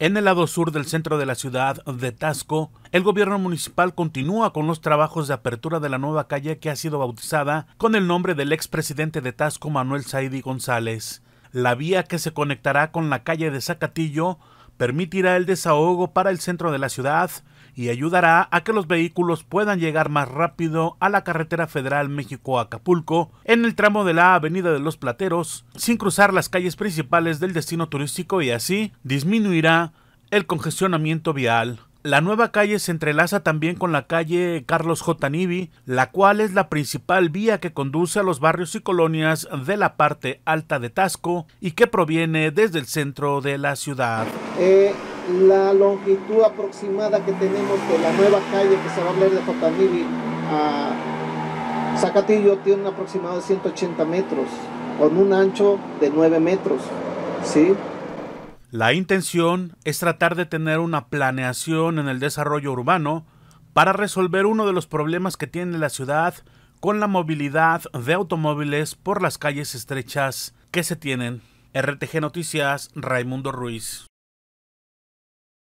En el lado sur del centro de la ciudad de Tasco, el gobierno municipal continúa con los trabajos de apertura de la nueva calle que ha sido bautizada con el nombre del expresidente de Tasco Manuel Saidi González. La vía que se conectará con la calle de Zacatillo permitirá el desahogo para el centro de la ciudad y ayudará a que los vehículos puedan llegar más rápido a la carretera federal México-Acapulco en el tramo de la Avenida de los Plateros sin cruzar las calles principales del destino turístico y así disminuirá el congestionamiento vial. La nueva calle se entrelaza también con la calle Carlos J. Nibi, la cual es la principal vía que conduce a los barrios y colonias de la parte alta de Tasco y que proviene desde el centro de la ciudad. Eh, la longitud aproximada que tenemos de la nueva calle que se va a hablar de Jotamibi a Zacatillo tiene un aproximado de 180 metros, con un ancho de 9 metros. ¿sí? La intención es tratar de tener una planeación en el desarrollo urbano para resolver uno de los problemas que tiene la ciudad con la movilidad de automóviles por las calles estrechas que se tienen. RTG Noticias, Raimundo Ruiz.